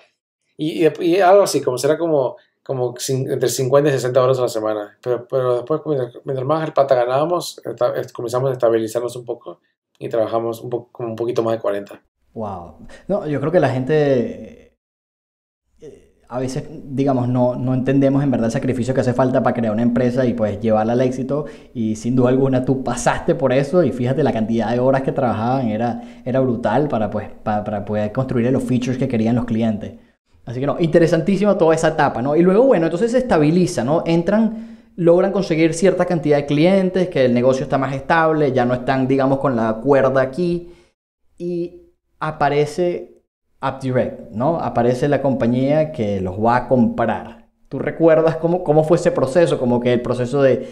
y, y, algo así, como será como, como entre 50 y 60 horas a la semana, pero, pero después, mientras, mientras más el pata ganábamos, comenzamos a estabilizarnos un poco y trabajamos un, un poquito más de 40. Wow. No, yo creo que la gente eh, a veces, digamos, no, entendemos en verdad el sacrificio que hace falta para crear una empresa y pues llevarla al éxito. Y sin duda alguna tú pasaste por eso y fíjate la cantidad de horas que trabajaban era, era brutal para, pues, para, poder construir los features que querían los clientes. Así que no, interesantísima toda esa etapa, ¿no? Y luego, bueno, entonces se estabiliza, ¿no? Entran logran conseguir cierta cantidad de clientes, que el negocio está más estable, ya no están, digamos, con la cuerda aquí. Y aparece UpDirect, ¿no? Aparece la compañía que los va a comprar. ¿Tú recuerdas cómo, cómo fue ese proceso? Como que el proceso de,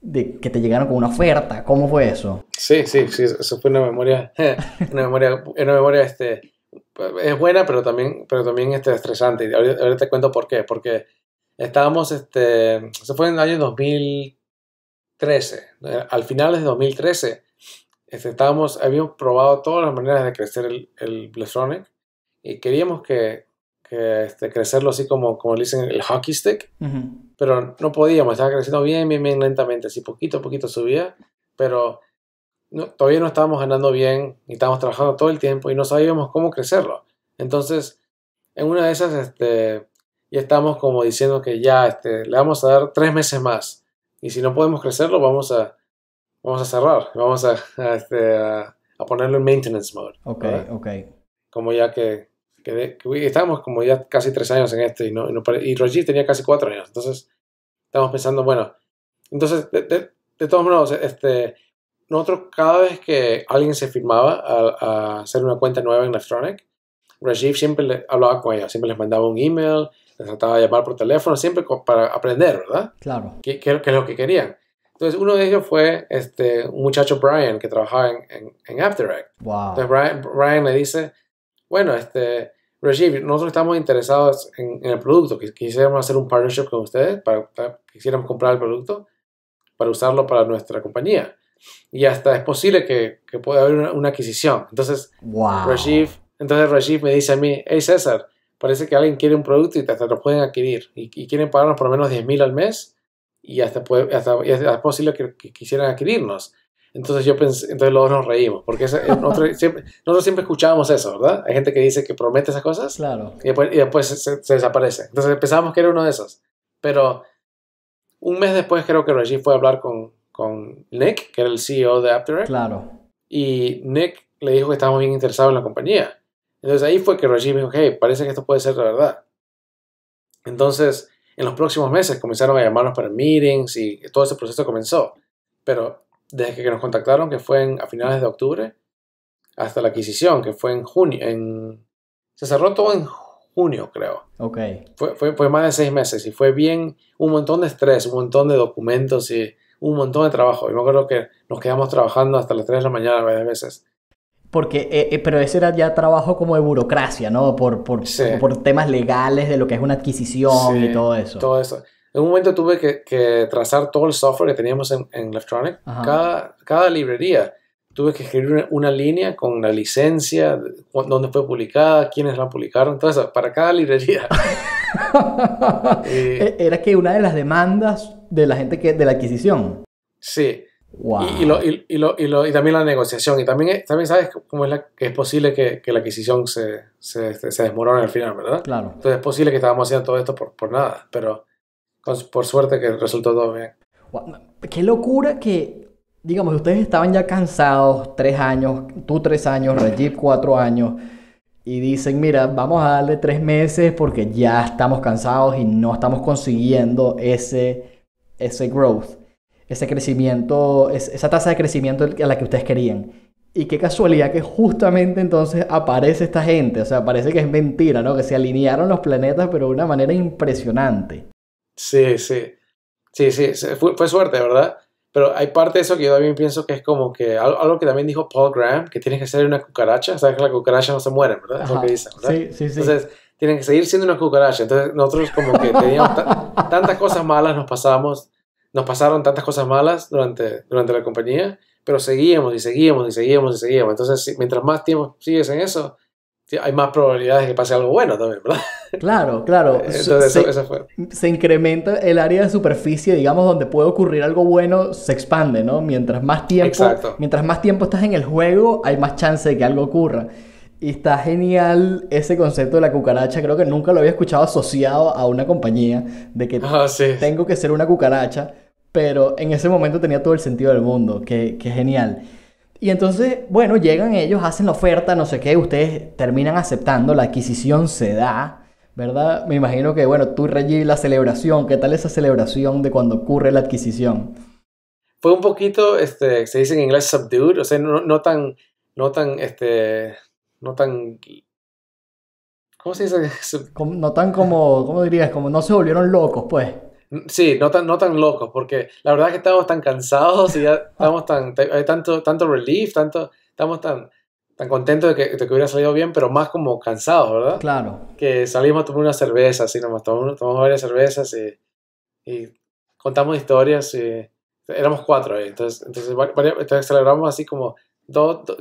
de que te llegaron con una oferta. ¿Cómo fue eso? Sí, sí, sí. Eso fue una memoria, [LAUGHS] una memoria, una memoria este, es buena, pero también, pero también este, estresante. Y te cuento por qué. Porque Estábamos, este, se fue en el año 2013, al final de 2013, este, estábamos, habíamos probado todas las maneras de crecer el, el y queríamos que, que este, crecerlo así como, como le dicen el hockey stick, pero no podíamos, estaba creciendo bien, bien, bien lentamente, así poquito a poquito subía, pero no, todavía no estábamos ganando bien y estábamos trabajando todo el tiempo y no sabíamos cómo crecerlo. Entonces, en una de esas, este, y estamos como diciendo que ya este, le vamos a dar tres meses más. Y si no podemos crecerlo, vamos a, vamos a cerrar, vamos a, a, este, ponerlo en maintenance mode. Ok, ok. Como ya que, que, estábamos como ya casi tres años en esto. y, no, y, tenía casi cuatro años. Entonces, estamos pensando, bueno, entonces, de, todos modos, este, nosotros cada vez que alguien se firmaba a, hacer una cuenta nueva en Electronic, Rajiv siempre le hablaba con ellos, siempre les mandaba un email, les trataba de llamar por teléfono, siempre para aprender, ¿verdad? Claro. ¿Qué, que es lo que querían? Entonces, uno de ellos fue este, un muchacho, Brian, que trabajaba en, en, After Effects. Wow. Entonces, Brian, Brian, le dice, bueno, este, Rajiv, nosotros estamos interesados en, el producto, quisiéramos hacer un partnership con ustedes, para, quisiéramos comprar el producto para usarlo para nuestra compañía. Y hasta es posible que, que pueda haber una, adquisición. Entonces, wow. Rajiv, entonces Rajiv me dice a mí, hey César, parece que alguien quiere un producto y hasta lo pueden adquirir y, quieren pagarnos por lo menos 10.000 mil al mes y hasta, es posible que, quisieran adquirirnos. Entonces yo pensé, entonces luego nos reímos, porque [LAUGHS] nosotros, siempre, escuchábamos eso, ¿verdad? Hay gente que dice que promete esas cosas claro. y después, se, desaparece. Entonces pensábamos que era uno de esos. Pero un mes después creo que Reggie fue a hablar con, Nick, que era el CEO de AppDirect. Claro. Y Nick le dijo que estábamos bien interesados en la compañía entonces ahí fue que Rajiv dijo, hey, parece que esto puede ser la verdad. Entonces, en los próximos meses comenzaron a llamarnos para meetings y todo ese proceso comenzó. Pero desde que nos contactaron, que fue a finales de octubre, hasta la adquisición, que fue en junio, en, se cerró todo en junio, creo. Ok. Fue, fue, más de seis meses y fue bien, un montón de estrés, un montón de documentos y un montón de trabajo. Y me acuerdo que nos quedamos trabajando hasta las 3 de la mañana varias veces porque, eh, eh, pero ese era ya trabajo como de burocracia, ¿no? Por, por, por, temas legales de lo que es una adquisición y todo eso. Todo eso. En un momento tuve que, trazar todo el software que teníamos en, electronic Cada, cada, librería tuve que escribir una, línea con la licencia, dónde fue publicada, quiénes la publicaron. Entonces, para cada librería. [LAUGHS] E, era que una de las demandas de la gente que, de la adquisición. Sí. Y, y, lo, y, lo, y, también la negociación. Y también, también sabes cómo es, que es posible que, que la adquisición se, se, este, se, desmorone al final, ¿verdad? Claro. Entonces es posible que estábamos haciendo todo esto por, nada, pero por suerte que resultó todo bien. Qué locura que, digamos, ustedes estaban ya cansados, tres años, tú tres años, Rajiv cuatro años, y dicen, mira, vamos a darle tres meses porque ya estamos cansados y no estamos consiguiendo ese, ese growth ese crecimiento, esa tasa de crecimiento a la que ustedes querían. Y qué casualidad que justamente entonces aparece esta gente. O sea, parece que es mentira, ¿no? Que se alinearon los planetas, pero de una manera impresionante. Sí, sí. Sí, sí. Fue, suerte, ¿verdad? Pero hay parte de eso que yo también pienso que es como que algo, que también dijo Paul Graham, que tienes que ser una cucaracha. Sabes que las cucarachas no se mueren, ¿verdad? Es lo que dicen, ¿verdad? Sí, sí, sí. Entonces, tienen que seguir siendo una cucaracha. Entonces, nosotros como que teníamos [LAUGHS] tantas cosas malas, nos pasábamos nos pasaron tantas cosas malas durante, durante la compañía, pero seguíamos y seguíamos y seguíamos y seguíamos. Entonces, mientras más tiempo sigues en eso, hay más probabilidades de que pase algo bueno también, ¿verdad? [LAUGHS] Claro, claro. Entonces, se, eso, se incrementa el área de superficie, digamos, donde puede ocurrir algo bueno, se expande, ¿no? Mientras más tiempo, mientras más tiempo estás en el juego, hay más chance de que algo ocurra. Y está genial ese concepto de la cucaracha. Creo que nunca lo había escuchado asociado a una compañía de que ah, tengo que ser una cucaracha pero en ese momento tenía todo el sentido del mundo, que, que genial. Y entonces, bueno, llegan ellos, hacen la oferta, no sé qué, ustedes terminan aceptando, la adquisición se da, ¿verdad? Me imagino que, bueno, tú, Reggie, la celebración, ¿qué tal esa celebración de cuando ocurre la adquisición? Fue un poquito, este, se dice en inglés subdued, o sea, no, no tan, no tan, este, no tan ¿Cómo se dice? No tan como, ¿cómo dirías? Como no se volvieron locos, pues. Sí, no tan, no tan locos, porque la verdad es que estábamos tan cansados y ya [LAUGHS] estamos tan, hay tanto, tanto relief, tanto, estamos tan, tan contentos de que, hubiera salido bien, pero más como cansados, ¿verdad? Claro. Que salimos a tomar una cerveza, así nomás, tomamos, varias cervezas y, contamos historias y éramos cuatro ahí, entonces, entonces celebramos así como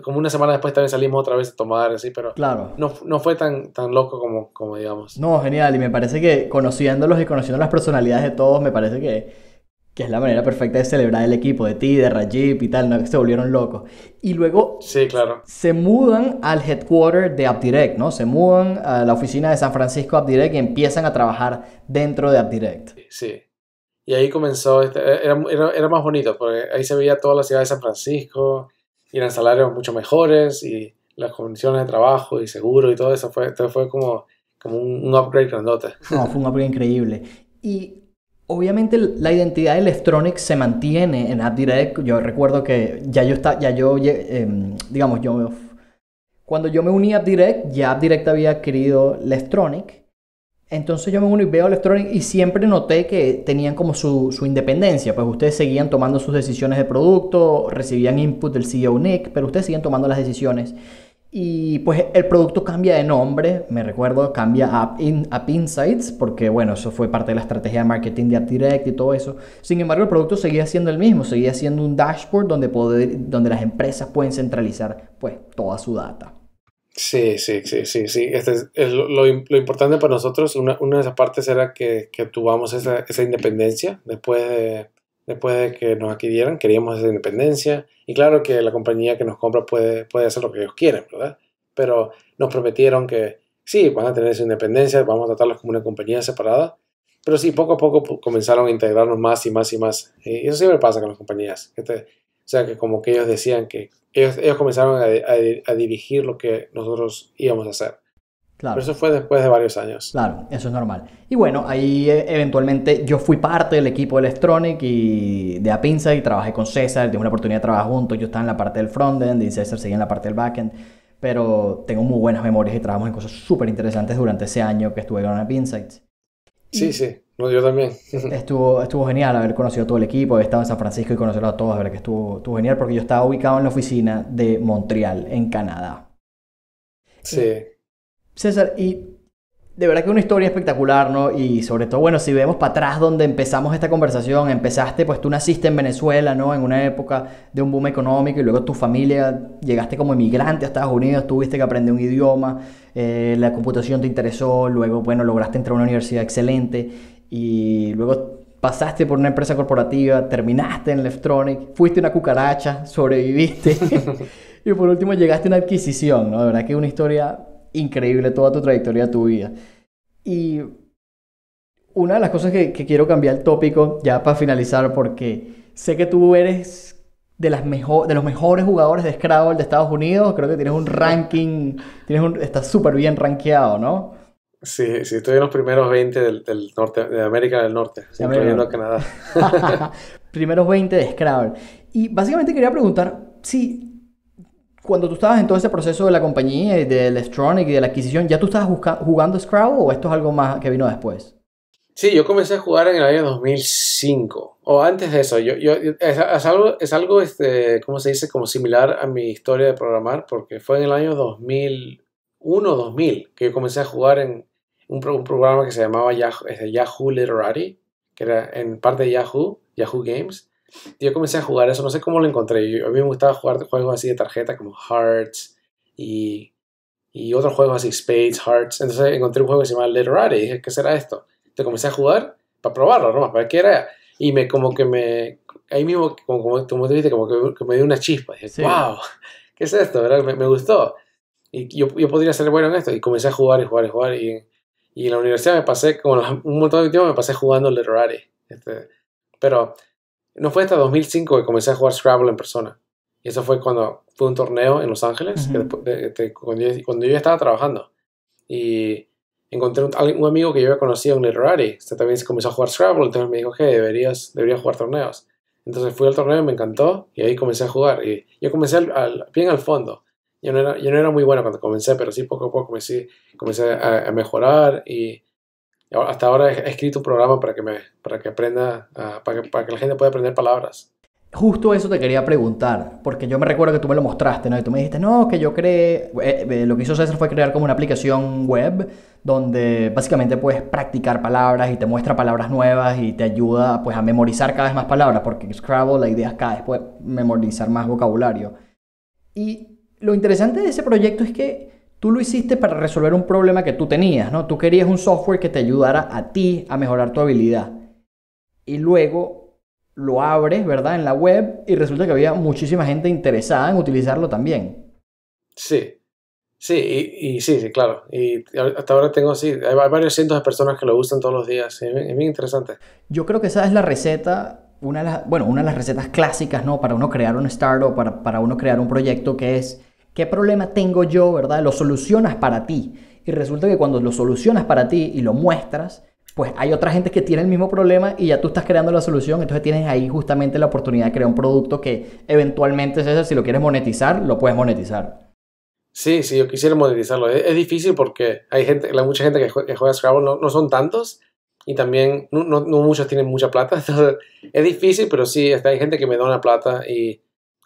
como una semana después también salimos otra vez a tomar, así, pero no, fue tan, tan loco como, digamos. No, genial, y me parece que conociéndolos y conociendo las personalidades de todos, me parece que, es la manera perfecta de celebrar el equipo, de ti, de Rajib y tal, ¿no? Que se volvieron locos. Y luego sí, claro. se mudan al headquarter de AppDirect, ¿no? Se mudan a la oficina de San Francisco AppDirect y empiezan a trabajar dentro de AppDirect. Sí. Y ahí comenzó, este, era, era más bonito, porque ahí se veía toda la ciudad de San Francisco, eran salarios mucho mejores y las condiciones de trabajo y seguro y todo eso. Fue, fue como, como un, upgrade grandote. [LAUGHS] No, fue un upgrade increíble. Y Obviamente la identidad de Electronic se mantiene en AppDirect. Yo recuerdo que ya yo está, ya yo, em, digamos, yo cuando yo me uní a AppDirect, ya AppDirect había adquirido Electronic entonces yo me uno y veo Electronic y siempre noté que tenían como su, independencia, pues ustedes seguían tomando sus decisiones de producto, recibían input del CEO Nick, pero ustedes siguen tomando las decisiones. Y pues el producto cambia de nombre, me recuerdo, cambia a In, App Insights, porque bueno, eso fue parte de la estrategia de marketing de App Direct y todo eso. Sin embargo, el producto seguía siendo el mismo, seguía siendo un dashboard donde, poder, donde las empresas pueden centralizar pues toda su data. Sí, sí, sí, sí, sí. Este es, lo, importante para nosotros, una, de esas partes era que, que tuvamos esa, independencia después de, después de que nos adquirieran, queríamos esa independencia. Y claro que la compañía que nos compra puede, puede hacer lo que ellos quieren, ¿verdad? Pero nos prometieron que sí, van a tener esa independencia, vamos a tratarlos como una compañía separada. Pero sí, poco a poco pues, comenzaron a integrarnos más y más y más. Y eso siempre pasa con las compañías. Este, o sea, que como que ellos decían que ellos, comenzaron a, dirigir lo que nosotros íbamos a hacer. Claro. Pero eso fue después de varios años. Claro, eso es normal. Y bueno, ahí eh, eventualmente yo fui parte del equipo de Electronic y de App y trabajé con César, tuve una oportunidad de trabajar juntos, yo estaba en la parte del frontend y César seguía en la parte del backend, pero tengo muy buenas memorias y trabajamos en cosas súper interesantes durante ese año que estuve con Apinsights. Sí, sí. No, yo también. [LAUGHS] estuvo, estuvo genial haber conocido a todo el equipo, haber estado en San Francisco y conocerlo a todos, la verdad que estuvo, estuvo genial porque yo estaba ubicado en la oficina de Montreal, en Canadá. Sí. César, y de verdad que una historia espectacular, ¿no? Y sobre todo, bueno, si vemos para atrás donde empezamos esta conversación, empezaste, pues tú naciste en Venezuela, ¿no? En una época de un boom económico y luego tu familia llegaste como emigrante a Estados Unidos, tuviste que aprender un idioma, eh, la computación te interesó, luego, bueno, lograste entrar a una universidad excelente y luego pasaste por una empresa corporativa, terminaste en Leftronic, fuiste una cucaracha, sobreviviste [LAUGHS] y por último llegaste a una adquisición, ¿no? De verdad que es una historia increíble toda tu trayectoria, tu vida. Y una de las cosas que, que quiero cambiar el tópico ya para finalizar porque sé que tú eres de, las mejor, de los mejores jugadores de Scrabble de Estados Unidos. Creo que tienes un ranking, tienes estás súper bien rankeado, ¿no? Sí, sí, estoy en los primeros 20 del, norte, de América del Norte, incluyendo a Canadá. [LAUGHS] primeros 20 de Scrabble. Y básicamente quería preguntar si cuando tú estabas en todo ese proceso de la compañía y de Electronic y de la adquisición, ¿ya tú estabas jugando Scrabble o esto es algo más que vino después? Sí, yo comencé a jugar en el año 2005 o antes de eso. Yo, es, algo, es algo este, ¿cómo se dice? Como similar a mi historia de programar porque fue en el año 2001, 2000 que yo comencé a jugar en, un, programa que se llamaba Yahoo, este, Yahoo, Literati, que era en parte de Yahoo, Yahoo Games. yo comencé a jugar eso, no sé cómo lo encontré. a mí me gustaba jugar juegos así de tarjeta como Hearts y, y otros juegos así, Spades, Hearts. Entonces encontré un juego que se llamaba Literati dije, ¿qué será esto? te comencé a jugar para probarlo ¿no? para ver qué era. Y me como que me, ahí mismo, como, como, te como que, me dio una chispa. Dije, wow, ¿qué es esto? ¿verdad? Me, me gustó. Y yo, yo, podría ser bueno en esto. Y comencé a jugar y jugar y jugar. Y y en la universidad me pasé, como un montón de tiempo, me pasé jugando Literary. Este, pero no fue hasta 2005 que comencé a jugar Scrabble en persona. Y eso fue cuando fue un torneo en Los Ángeles, cuando, yo, ya estaba trabajando. Y encontré un, amigo que yo había conocido en Literary, Usted también comenzó a jugar Scrabble, entonces me dijo que deberías, deberías jugar torneos. Entonces fui al torneo, me encantó y ahí comencé a jugar. Y yo comencé bien al fondo. Yo no, era, yo no era muy buena cuando comencé, pero sí poco a poco comencé, a, mejorar y hasta ahora he escrito un programa para que, me, para que aprenda, ah, para, que, la gente pueda aprender palabras. Justo eso te quería preguntar, porque yo me recuerdo que tú me lo mostraste, ¿no? Y tú me dijiste, no, que yo creé, eh, eh, lo que hizo César fue crear como una aplicación web donde básicamente puedes practicar palabras y te muestra palabras nuevas y te ayuda pues a memorizar cada vez más palabras, porque en Scrabble la idea es cada vez memorizar más vocabulario. Y lo interesante de ese proyecto es que tú lo hiciste para resolver un problema que tú tenías, ¿no? Tú querías un software que te ayudara a ti a mejorar tu habilidad. Y luego lo abres, ¿verdad? En la web y resulta que había muchísima gente interesada en utilizarlo también. Sí, sí, y, sí, sí, claro. Y hasta ahora tengo, así hay varios cientos de personas que lo usan todos los días. Es bien, interesante. Yo creo que esa es la receta una de las, bueno, una de las recetas clásicas, ¿no? Para uno crear un startup, para, para uno crear un proyecto que es ¿Qué problema tengo yo, verdad? Lo solucionas para ti. Y resulta que cuando lo solucionas para ti y lo muestras, pues hay otra gente que tiene el mismo problema y ya tú estás creando la solución, entonces tienes ahí justamente la oportunidad de crear un producto que eventualmente, César, si lo quieres monetizar, lo puedes monetizar. Sí, sí, yo quisiera monetizarlo. Es, difícil porque hay gente, la mucha gente que juega, que Scrabble no, son tantos y también no, muchos tienen mucha plata, [LAUGHS] entonces es difícil, pero sí, hay gente que me da una plata y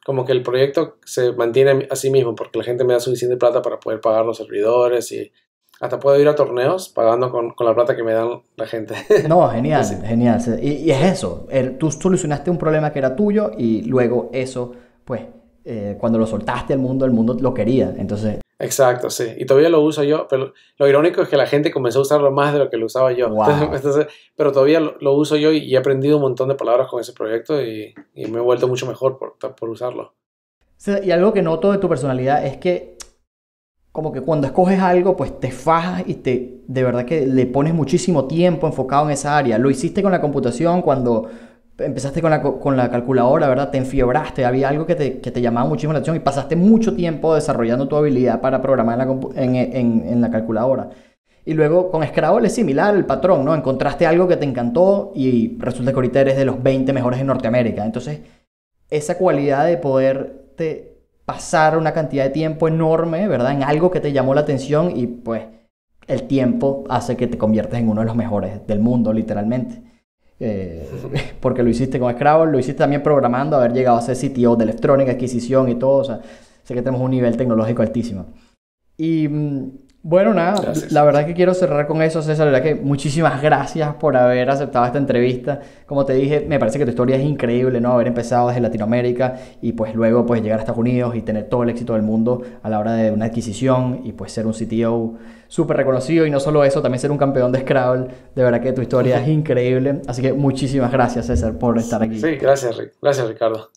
como que el proyecto se mantiene a sí mismo porque la gente me da suficiente plata para poder pagar los servidores y hasta puedo ir a torneos pagando con, la plata que me dan la gente. No, [LAUGHS] genial, genial. Y, es eso, el, tú solucionaste un problema que era tuyo y luego eso, pues, eh, cuando lo soltaste al mundo, el mundo lo quería. Entonces, Exacto, sí. Y todavía lo uso yo, pero lo irónico es que la gente comenzó a usarlo más de lo que lo usaba yo. [LAUGHS] pero todavía lo, uso yo y he aprendido un montón de palabras con ese proyecto y, me he vuelto mucho mejor por, usarlo. y algo que noto de tu personalidad es que como que cuando escoges algo, pues te fajas y te de verdad que le pones muchísimo tiempo enfocado en esa área. Lo hiciste con la computación cuando empezaste con la, calculadora, ¿verdad? Te enfiebraste, había algo que te, llamaba muchísimo la atención y pasaste mucho tiempo desarrollando tu habilidad para programar en la, la calculadora. Y luego con Scrabble es similar el patrón, ¿no? Encontraste algo que te encantó y resulta que ahorita eres de los 20 mejores en Norteamérica. Entonces, esa cualidad de poderte pasar una cantidad de tiempo enorme, ¿verdad? En algo que te llamó la atención y pues el tiempo hace que te conviertes en uno de los mejores del mundo, literalmente. Eh, [LAUGHS] porque lo hiciste con Scrabble, lo hiciste también programando, haber llegado a ser CTO de electrónica, adquisición y todo, o sea, sé que tenemos un nivel tecnológico altísimo. Y mm, bueno, nada, la verdad que quiero cerrar con eso, César. La verdad que muchísimas gracias por haber aceptado esta entrevista. Como te dije, me parece que tu historia es increíble, ¿no? Haber empezado desde Latinoamérica y pues luego pues llegar a Estados Unidos y tener todo el éxito del mundo a la hora de una adquisición y pues ser un CTO súper reconocido y no solo eso, también ser un campeón de Scrabble. De verdad que tu historia es increíble. Así que muchísimas gracias, César, por estar aquí. Sí, gracias, Gracias, Ricardo.